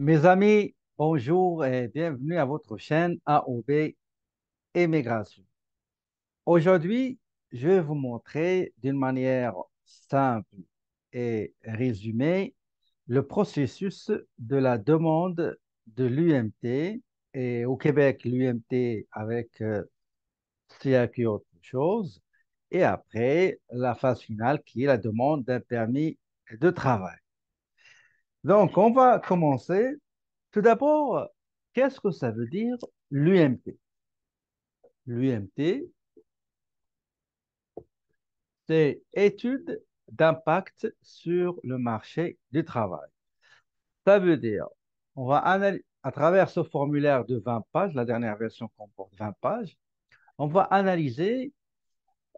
Mes amis, bonjour et bienvenue à votre chaîne AOB Émigration. Aujourd'hui, je vais vous montrer d'une manière simple et résumée le processus de la demande de l'UMT et au Québec, l'UMT avec euh, et autre chose, et après la phase finale qui est la demande d'un permis de travail. Donc, on va commencer. Tout d'abord, qu'est-ce que ça veut dire l'UMT L'UMT, c'est étude d'impact sur le marché du travail. Ça veut dire, on va à travers ce formulaire de 20 pages, la dernière version comporte 20 pages, on va analyser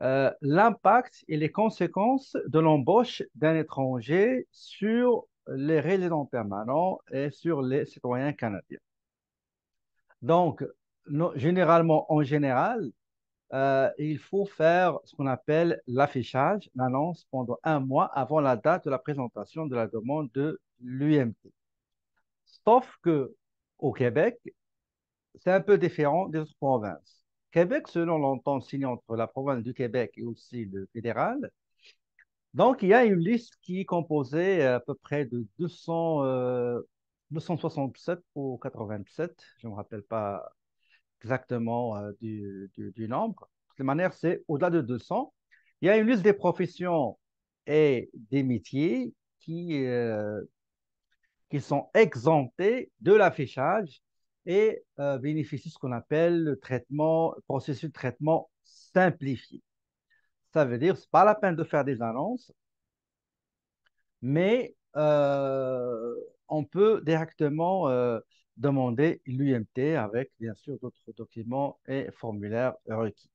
euh, l'impact et les conséquences de l'embauche d'un étranger sur les résidents permanents et sur les citoyens canadiens. Donc, généralement, en général, euh, il faut faire ce qu'on appelle l'affichage, l'annonce pendant un mois avant la date de la présentation de la demande de l'UMT. Sauf que au Québec, c'est un peu différent des autres provinces. Québec, selon l'entente signée entre la province du Québec et aussi le fédéral, donc, il y a une liste qui est composée à peu près de 200, 267 ou 87, je ne me rappelle pas exactement euh, du, nombre. De toute manière, c'est au-delà de 200. Il y a une liste des professions et des métiers qui, euh, qui sont exemptés de l'affichage et euh, bénéficient de ce qu'on appelle le traitement, processus de traitement simplifié. Ça veut dire, que ce n'est pas la peine de faire des annonces, mais euh, on peut directement euh, demander l'UMT avec, bien sûr, d'autres documents et formulaires requis.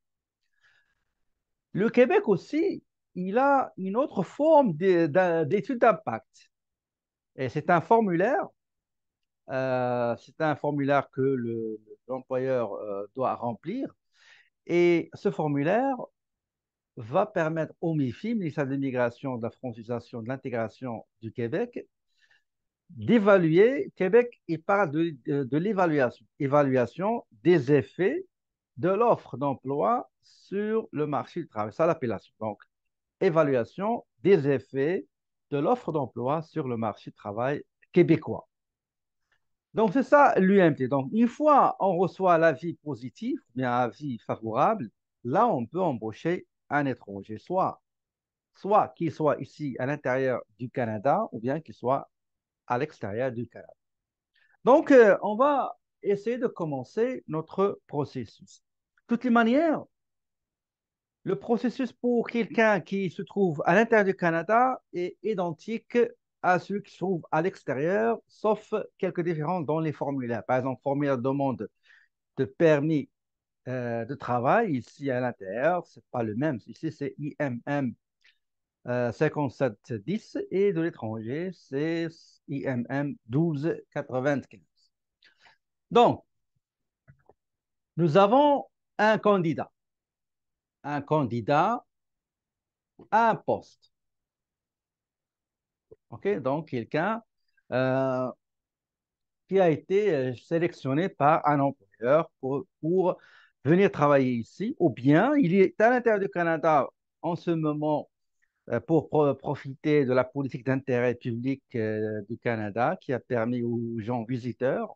Le Québec aussi, il a une autre forme d'étude d'impact. Et c'est un formulaire, euh, c'est un formulaire que l'employeur doit remplir. Et ce formulaire, va permettre au MIFI, ministère de l'Immigration, de la francisation, de l'intégration du Québec, d'évaluer, Québec, il parle de, l'évaluation, évaluation des effets de l'offre d'emploi sur le marché du travail. Ça, l'appellation. Donc, évaluation des effets de l'offre d'emploi sur le marché du travail québécois. Donc, c'est ça l'UMT. Donc, une fois on reçoit l'avis positif, mais un avis favorable, là, on peut embaucher un étranger, soit, soit qu'il soit ici à l'intérieur du Canada ou bien qu'il soit à l'extérieur du Canada. Donc, euh, on va essayer de commencer notre processus. De toutes les manières, le processus pour quelqu'un qui se trouve à l'intérieur du Canada est identique à celui qui se trouve à l'extérieur, sauf quelques différences dans les formulaires. Par exemple, formulaire de demande de permis euh, de travail ici à l'intérieur. Ce n'est pas le même. Ici, c'est IMM 5710 euh, et de l'étranger, c'est IMM 1295. Donc, nous avons un candidat. Un candidat à un poste. OK? Donc, quelqu'un euh, qui a été sélectionné par un employeur pour venir travailler ici, ou bien il est à l'intérieur du Canada en ce moment euh, pour profiter de la politique d'intérêt public euh, du Canada qui a permis aux gens visiteurs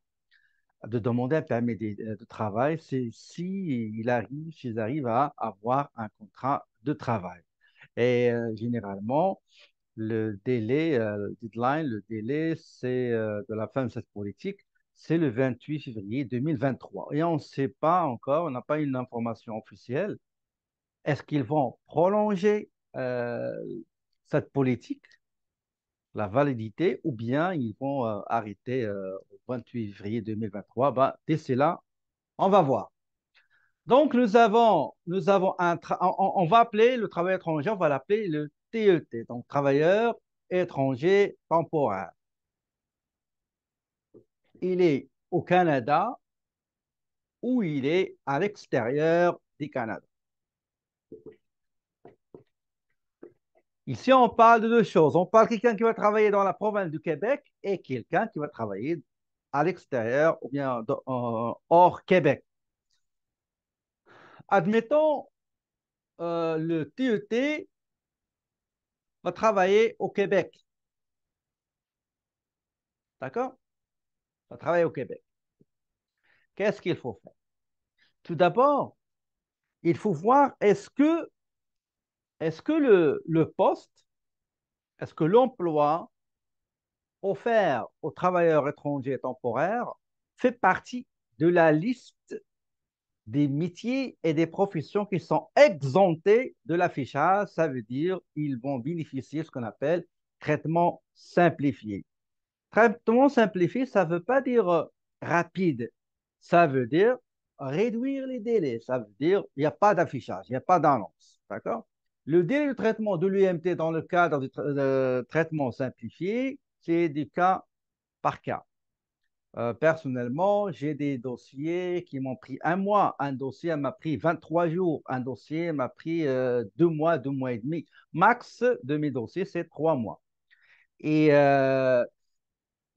de demander un permis de, euh, travail s'ils si arrivent, arrivent à avoir un contrat de travail. Et généralement, le délai, le deadline, le délai, c'est de la fin de cette politique, c'est le 28 février 2023. Et on ne sait pas encore, on n'a pas une information officielle. Est-ce qu'ils vont prolonger euh, cette politique, la validité, ou bien ils vont euh, arrêter le euh, au 28 février 2023 ben, Dès cela, on va voir. Donc, nous avons, nous avons un on, on, va appeler le travail étranger, on va l'appeler le TET, e donc travailleur étranger temporaire il est au Canada ou il est à l'extérieur du Canada. Ici, on parle de deux choses. On parle de quelqu'un qui va travailler dans la province du Québec et quelqu'un qui va travailler à l'extérieur ou bien euh, hors Québec. Admettons, euh, le TET e va travailler au Québec. D'accord travailler au Québec. Qu'est-ce qu'il faut faire Tout d'abord, il faut voir est-ce que, est que le, le poste, est-ce que l'emploi offert aux travailleurs étrangers temporaires fait partie de la liste des métiers et des professions qui sont exemptés de l'affichage. Ça veut dire qu'ils vont bénéficier de ce qu'on appelle traitement simplifié. Traitement simplifié, ça ne veut pas dire euh, rapide. Ça veut dire réduire les délais. Ça veut dire il n'y a pas d'affichage, il n'y a pas d'annonce. D'accord Le délai de traitement de l'UMT dans le cadre du traitement simplifié, c'est du cas par cas. Euh, personnellement, j'ai des dossiers qui m'ont pris un mois, un dossier m'a pris 23 jours, un dossier m'a pris euh, deux mois, deux mois et demi. Max de mes dossiers, c'est trois mois. Et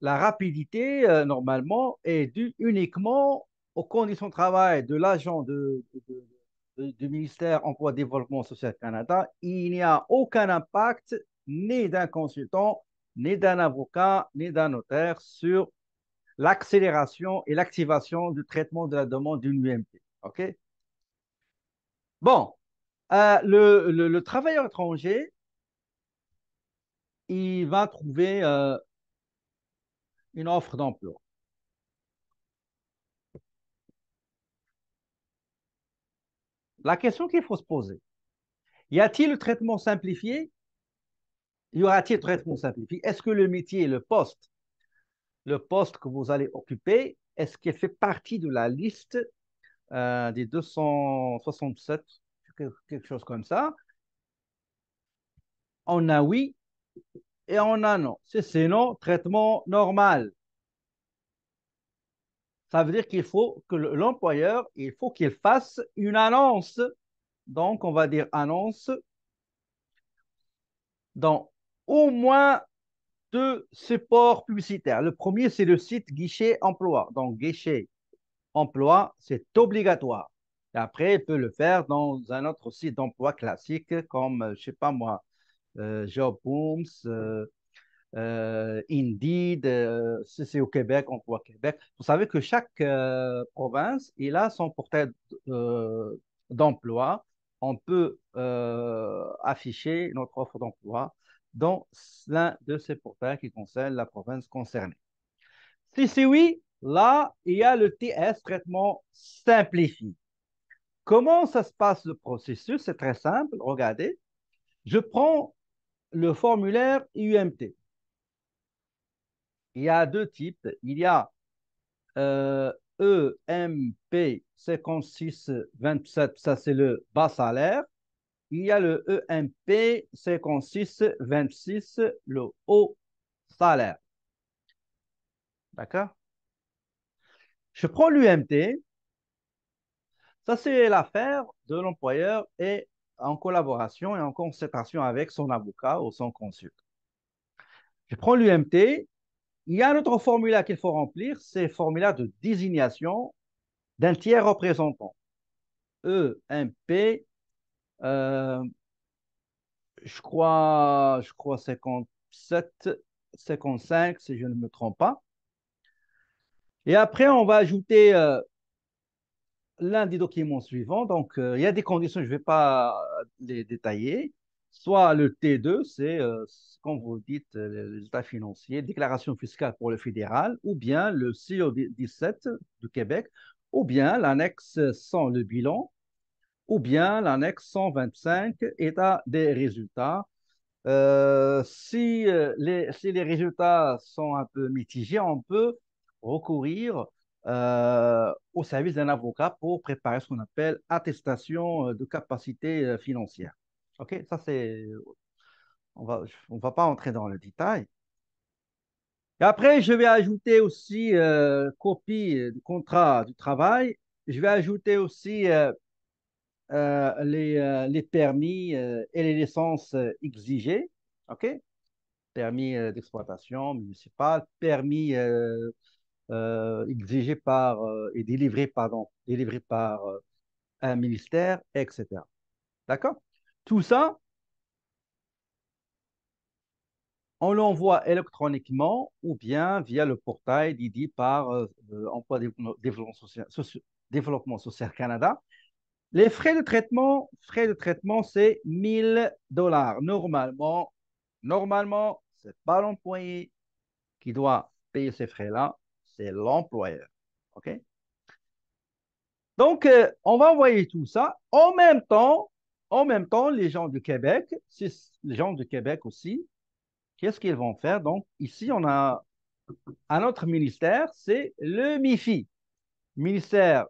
la rapidité, euh, normalement, est due uniquement aux conditions de travail de l'agent du ministère Emploi Développement Social Canada. Il n'y a aucun impact ni d'un consultant, ni d'un avocat, ni d'un notaire sur l'accélération et l'activation du traitement de la demande d'une UMP. OK Bon, euh, le, travailleur étranger, il va trouver euh, une offre d'emploi. La question qu'il faut se poser, y a-t-il le traitement simplifié Y aura-t-il traitement simplifié Est-ce que le métier, le poste, le poste que vous allez occuper, est-ce qu'il fait partie de la liste euh, des 267, quelque chose comme ça On a oui, et en annonce, an. C'est sinon traitement normal. Ça veut dire qu'il faut que l'employeur, il faut qu'il fasse une annonce. Donc, on va dire annonce dans au moins deux supports publicitaires. Le premier, c'est le site guichet emploi. Donc, guichet emploi, c'est obligatoire. Et après, il peut le faire dans un autre site d'emploi classique, comme, je ne sais pas moi, euh, Job Booms, euh, euh, Indeed, c'est au Québec, on voit Québec. Vous savez que chaque province, il a son portail d'emploi. On peut afficher notre offre d'emploi dans l'un de ces portails qui concerne la province concernée. Si c'est oui, là, il y a le TS, traitement simplifié. Comment ça se passe le processus C'est très simple, regardez. Je prends le formulaire UMT. Il y a deux types. Il y a EMP euh, e 5627, ça c'est le bas salaire. Il y a le EMP 5626, le haut salaire. D'accord Je prends l'UMT. Ça, c'est l'affaire de l'employeur et en collaboration et en concertation avec son avocat ou son consul. Je prends l'UMT. Il y a un autre formulaire qu'il faut remplir, c'est le formulaire de désignation d'un tiers représentant. EMP, euh, je crois, je crois 57, 55, si je ne me trompe pas. Et après, on va ajouter euh, l'un des documents suivants. Donc, euh, il y a des conditions, je ne vais pas euh, les détailler. Soit le T2, c'est, euh, ce qu'on vous dites, résultats financiers, déclaration fiscale pour le fédéral, ou bien le CO 17 du Québec, ou bien l'annexe 100, le bilan, ou bien l'annexe 125, état des résultats. si, si les résultats sont un peu mitigés, on peut recourir euh, au service d'un avocat pour préparer ce qu'on appelle attestation euh, de capacité euh, financière. OK, ça c'est... On va, on va pas entrer dans le détail. après, je vais ajouter aussi copie du contrat du travail. Je vais ajouter aussi les, les, permis et les licences exigées. OK Permis d'exploitation municipale, permis euh, exigé par euh, et délivré, délivré par euh, un ministère, etc. D'accord Tout ça, on l'envoie électroniquement ou bien via le portail d'IDI par Emploi Développement Social, Canada. Les frais de traitement, frais de traitement, c'est 1000 dollars. Normalement, normalement, c'est pas l'employé qui doit payer ces frais-là, c'est l'employeur. OK? Donc, euh, on va envoyer tout ça. En même temps, en même temps, les gens du Québec, les gens du Québec aussi, qu'est-ce qu'ils vont faire? Donc, ici, on a un autre ministère, c'est le MIFI, ministère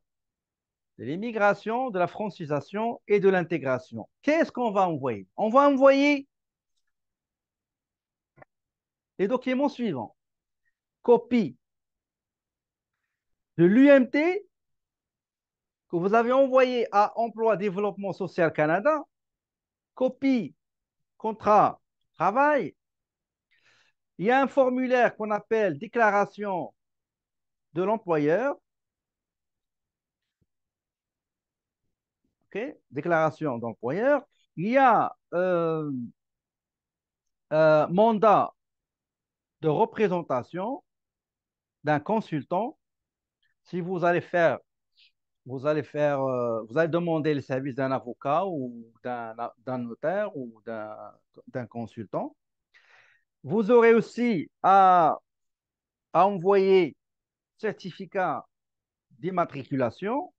de l'immigration, de la francisation et de l'intégration. Qu'est-ce qu'on va envoyer? On va envoyer les documents suivants. Copie de l'UMT que vous avez envoyé à Emploi Développement Social Canada, copie, contrat, travail. Il y a un formulaire qu'on appelle déclaration de l'employeur. ok Déclaration d'employeur. Il y a euh, euh, mandat de représentation d'un consultant si vous allez faire, vous allez faire, euh, vous allez demander le service d'un avocat ou d'un notaire ou d'un consultant. Vous aurez aussi à, à envoyer certificat d'immatriculation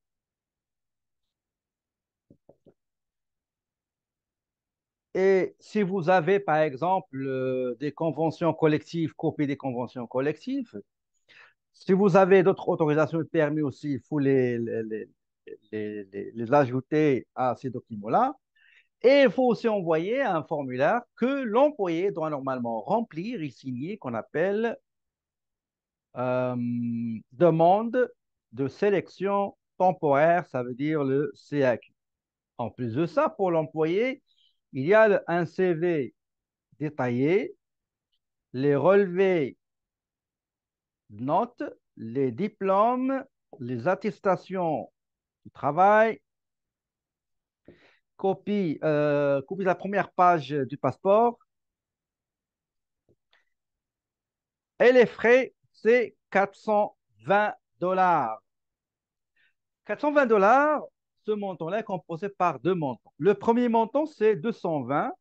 Et si vous avez, par exemple, euh, des conventions collectives, copies des conventions collectives, si vous avez d'autres autorisations de permis aussi, il faut les, les, les, les ajouter à ces documents-là. Et il faut aussi envoyer un formulaire que l'employé doit normalement remplir et signer, qu'on appelle euh, demande de sélection temporaire, ça veut dire le CAC. E en plus de ça, pour l'employé, il y a un CV détaillé, les relevés notes, les diplômes, les attestations du travail, copie, euh, copie de la première page du passeport et les frais, c'est 420 dollars. 420 dollars, ce montant-là est composé par deux montants. Le premier montant, c'est 220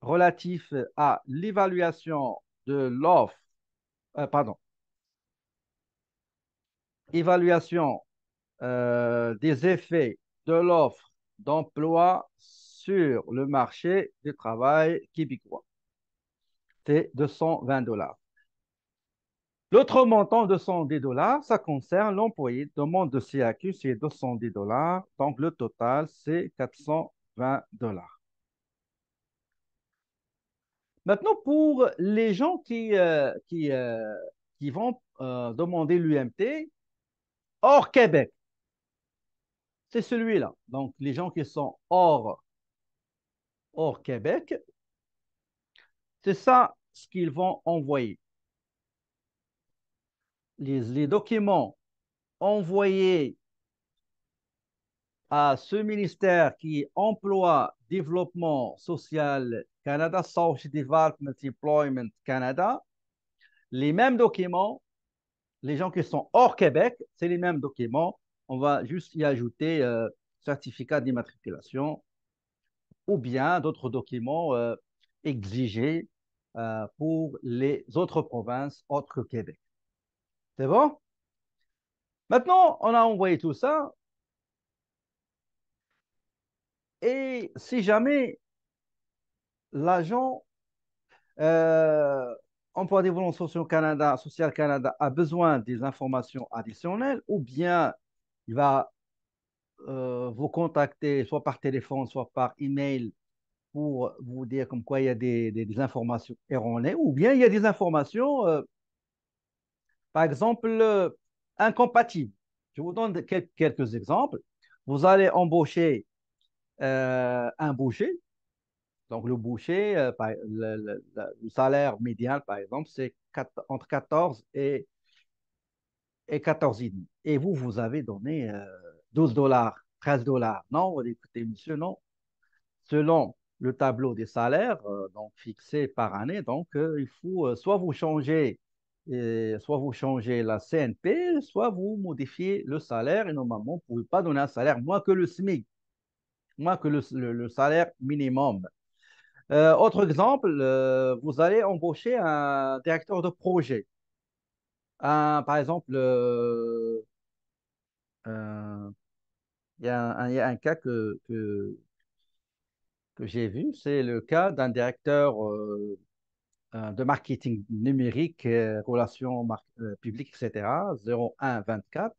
relatif à l'évaluation de l'offre euh, pardon, évaluation euh, des effets de l'offre d'emploi sur le marché du travail québécois. C'est 220 dollars. L'autre montant, 210 dollars, ça concerne l'employé. Demande de CAQ, c'est 210 dollars. Donc, le total, c'est 420 dollars. Maintenant, pour les gens qui, euh, qui, euh, qui vont euh, demander l'UMT hors Québec, c'est celui-là. Donc, les gens qui sont hors, hors Québec, c'est ça ce qu'ils vont envoyer. Les, les documents envoyés à ce ministère qui emploie développement social Canada Social Development Employment Canada, les mêmes documents, les gens qui sont hors Québec, c'est les mêmes documents. On va juste y ajouter euh, certificat d'immatriculation ou bien d'autres documents euh, exigés euh, pour les autres provinces autres que Québec. C'est bon Maintenant, on a envoyé tout ça. Et si jamais l'agent euh, emploi développement social Canada, social Canada a besoin des informations additionnelles ou bien il va euh, vous contacter soit par téléphone, soit par email pour vous dire comme quoi il y a des, informations erronées ou bien il y a des informations, euh, par exemple, incompatibles. Je vous donne quelques, exemples. Vous allez embaucher un boucher donc, le boucher, euh, le, salaire médian, par exemple, c'est entre 14 et, et 14,5. Et vous, vous avez donné 12 euh, dollars, 13 dollars. Non, écoutez, monsieur, non. Selon le tableau des salaires, fixés euh, donc fixé par année, donc il faut soit vous changer. soit vous changez la CNP, soit vous modifier le salaire. Et normalement, vous ne pouvez pas donner un salaire moins que le SMIC, moins que le salaire minimum. Euh, autre exemple, euh, vous allez embaucher un directeur de projet. par exemple, euh, il y, a un, cas que, que, j'ai vu, c'est le cas d'un directeur de marketing numérique, relations mar publiques, etc., 0124.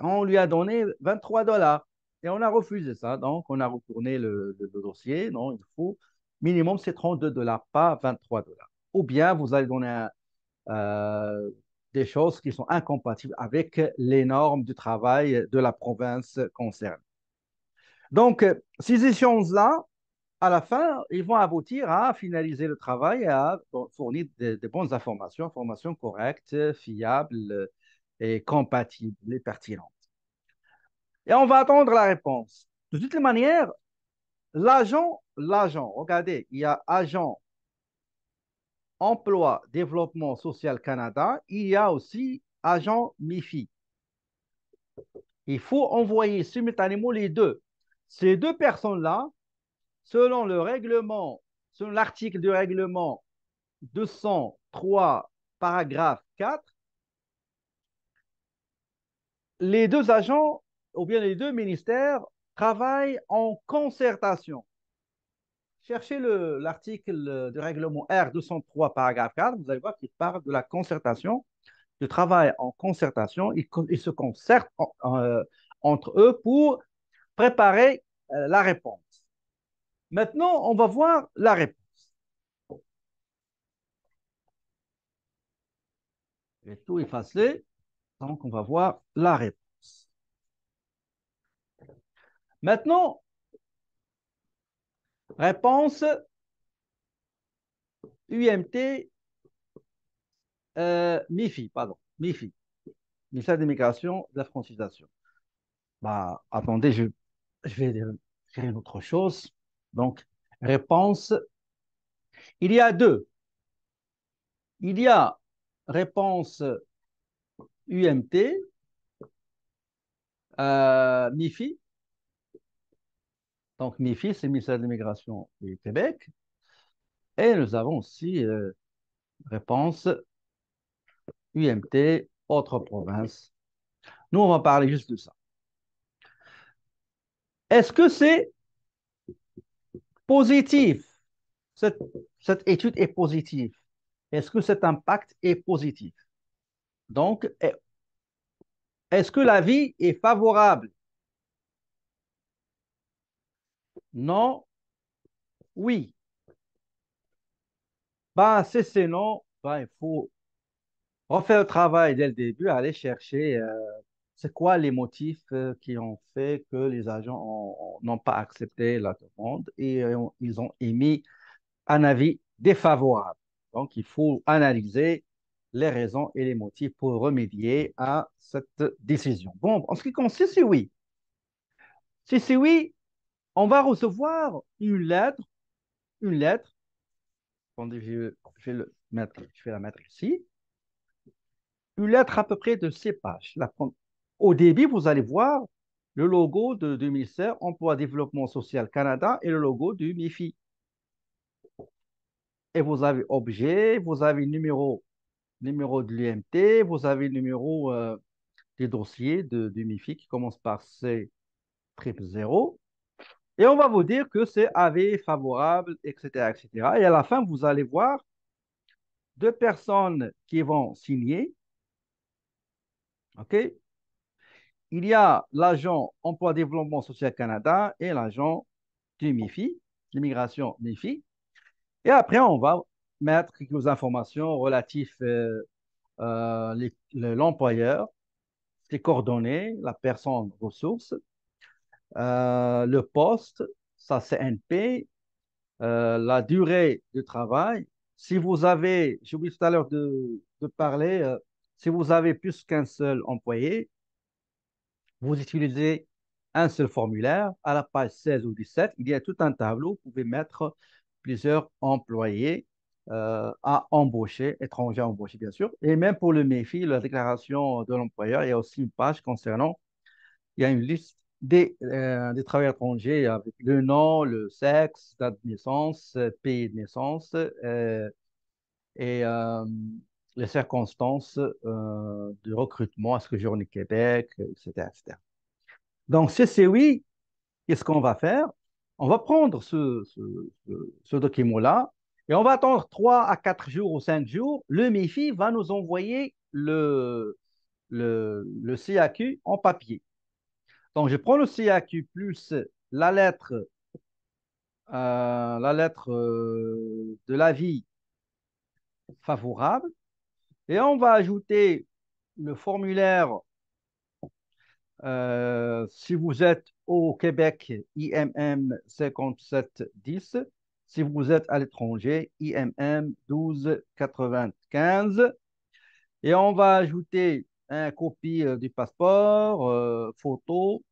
On lui a donné 23 dollars et on a refusé ça. Donc, on a retourné le dossier. Non, il faut minimum, c'est 32 dollars, pas 23 dollars. Ou bien vous allez donner euh, des choses qui sont incompatibles avec les normes du travail de la province concernée. Donc, euh, ces échéances-là, à la fin, ils vont aboutir à finaliser le travail et à fournir des bonnes informations, informations correctes, fiables et compatibles et pertinentes. Et on va attendre la réponse. De toutes les manières, L'agent, l'agent, regardez, il y a agent emploi développement social Canada, il y a aussi agent MIFI. Il faut envoyer simultanément les deux. Ces deux personnes-là, selon le règlement, selon l'article du règlement 203, paragraphe 4, les deux agents ou bien les deux ministères Travail en concertation. Cherchez l'article euh, du règlement R203, paragraphe 4, vous allez voir qu'il parle de la concertation, du travail en concertation. Ils, se concertent euh, entre eux pour préparer euh, la réponse. Maintenant, on va voir la réponse. Je vais tout effacer. Donc, on va voir la réponse. Maintenant, réponse UMT euh, MIFI, pardon, MIFI, ministère d'immigration, de la francisation. Bah, attendez, je, je vais dire une autre chose. Donc, réponse, il y a deux. Il y a réponse UMT, euh, MIFI, donc, MIFI, c'est ministère de l'Immigration du Québec. Et nous avons aussi euh, réponse UMT, autre province. Nous, on va parler juste de ça. Est-ce que c'est positif? Cette, cette, étude est positive. Est-ce que cet impact est positif? Donc, est-ce que l'avis est favorable? non, oui. Ben, bah, si c'est non, ben, il faut refaire le travail dès le début, aller chercher euh, c'est quoi les motifs euh, qui ont fait que les agents n'ont pas accepté la demande et euh, ils ont émis un avis défavorable. Donc, il faut analyser les raisons et les motifs pour remédier à cette décision. Bon, en ce qui concerne, si c'est oui, si c'est oui, on va recevoir une lettre, une lettre. je, vais la mettre ici. Une lettre à peu près de ces pages. au début, vous allez voir le logo de, du ministère Emploi Développement Social Canada et le logo du MIFI. Et vous avez objet, vous avez numéro, numéro de l'UMT, vous avez numéro euh, des dossiers de, du MIFI qui commence par C0 et on va vous dire que c'est AV favorable, etc., etc. Et à la fin, vous allez voir deux personnes qui vont signer. OK Il y a l'agent Emploi Développement Social Canada et l'agent du MIFI, l'immigration MIFI. Et après, on va mettre quelques informations relatives à euh, euh, l'employeur, ses coordonnées, la personne ressource, euh, le poste, sa CNP, euh, la durée de travail. Si vous avez, j'ai oublié tout à l'heure de, parler, euh, si vous avez plus qu'un seul employé, vous utilisez un seul formulaire. À la page 16 ou 17, il y a tout un tableau. Vous pouvez mettre plusieurs employés euh, à embaucher, étrangers à embaucher, bien sûr. Et même pour le méfi, la déclaration de l'employeur, il y a aussi une page concernant, il y a une liste des, euh, des, travailleurs étrangers avec le nom, le sexe, date de naissance, euh, pays de naissance euh, et les circonstances de recrutement, à ce que j'ai au Québec, etc., Donc, si c'est oui, qu'est-ce qu'on va faire On va prendre ce, document-là et on va attendre trois à quatre jours ou 5 jours. Le MIFI va nous envoyer le, le CAQ en papier. Donc, je prends le CAQ plus la lettre, euh, la lettre euh, de l'avis favorable. Et on va ajouter le formulaire euh, si vous êtes au Québec, IMM 5710. Si vous êtes à l'étranger, IMM 1295. Et on va ajouter un copie euh, du passeport, euh, photo,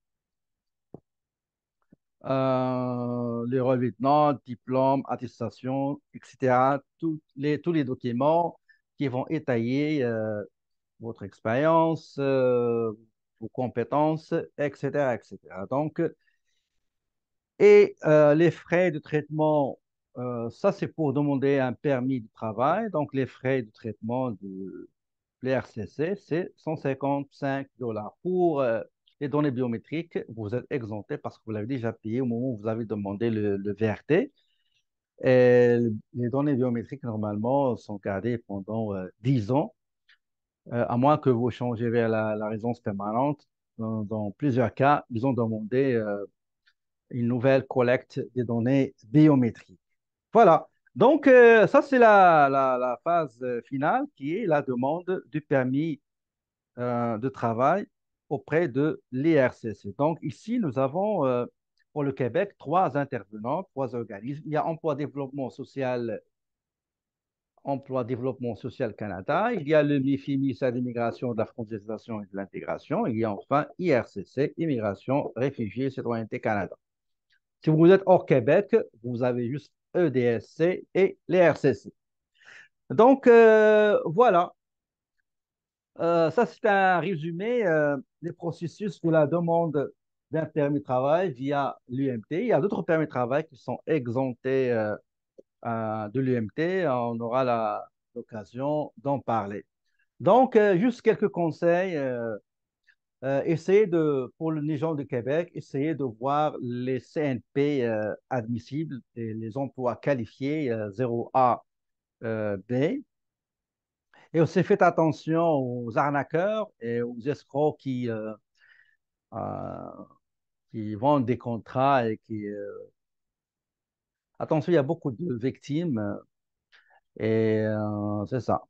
euh, les revenants, diplômes, attestations, etc. Tous les, tous les documents qui vont étayer votre expérience, vos compétences, etc., etc. Donc, et les frais de traitement, ça c'est pour demander un permis de travail. Donc, les frais de traitement de, les RCC, c'est 155 dollars. Pour euh, les données biométriques, vous êtes exempté parce que vous l'avez déjà payé au moment où vous avez demandé le, VRT. Et les données biométriques, normalement, sont gardées pendant 10 euh, ans, euh, à moins que vous changez vers la, résidence permanente. Dans, plusieurs cas, ils ont demandé une nouvelle collecte des données biométriques. Voilà. Donc, euh, ça, c'est la, phase euh, finale qui est la demande du permis euh, de travail auprès de l'IRCC. Donc, ici, nous avons pour le Québec trois intervenants, trois organismes. Il y a Emploi Développement Social, Emploi Développement Social Canada. Il y a le MIFIMIS à l'immigration, de la francisation et de l'intégration. Il y a enfin IRCC, Immigration, Réfugiés et Citoyenneté Canada. Si vous êtes hors Québec, vous avez juste EDSC et les RCC. Donc, euh, voilà. Euh, ça, c'est un résumé euh, des processus pour la demande d'un permis de travail via l'UMT. Il y a d'autres permis de travail qui sont exemptés de l'UMT. On aura l'occasion d'en parler. Donc, juste quelques conseils euh, essayer de, pour les gens du Québec, essayer de voir les CNP euh, admissibles, et les emplois qualifiés euh, 0A, B. Et aussi faites attention aux arnaqueurs et aux escrocs qui, qui vendent des contrats et qui... Attention, il y a beaucoup de victimes et c'est ça.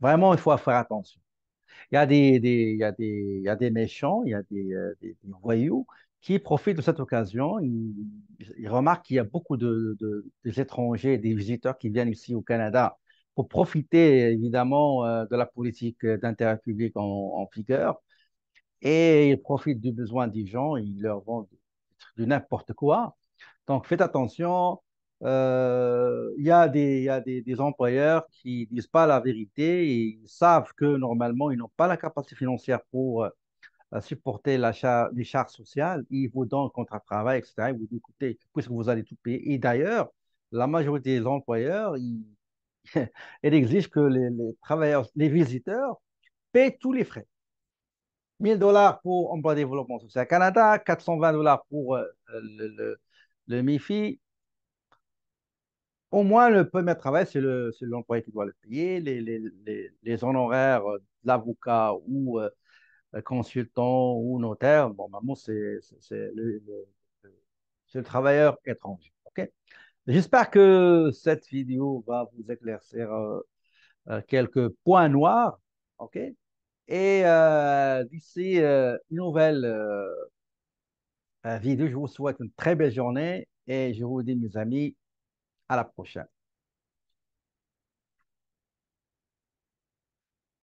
Vraiment, il faut faire attention. Il y a des, il y a des, il y a des méchants, il y a des, euh, des, voyous qui profitent de cette occasion. Ils, remarquent qu'il y a beaucoup de, de, des étrangers, des visiteurs qui viennent ici au Canada pour profiter évidemment euh, de la politique euh, d'intérêt public en, en, vigueur. Et ils profitent du besoin des gens, ils leur vendent de n'importe quoi. Donc faites attention, euh, il y a, des, y a des, employeurs qui disent pas la vérité et ils savent que normalement, ils n'ont pas la capacité financière pour euh, euh, supporter les charges sociales. Ils vous donnent le contrat de travail, etc. Ils vous disent, écoutez, puisque vous allez tout payer. Et d'ailleurs, la majorité des employeurs, ils, exigent que les, travailleurs, les visiteurs paient tous les frais. 1000 dollars pour Emploi Développement Social Canada, 420 dollars pour le, le, le, MIFI, au moins, le premier travail, c'est l'employé qui doit le payer. Les, les, honoraires euh, l'avocat ou euh, euh, consultant ou notaire, bon, maman, c'est le, travailleur étranger. Ok. J'espère que cette vidéo va vous éclaircir quelques points noirs. ok Et d'ici une nouvelle vidéo, je vous souhaite une très belle journée et je vous dis, mes amis, à la prochaine.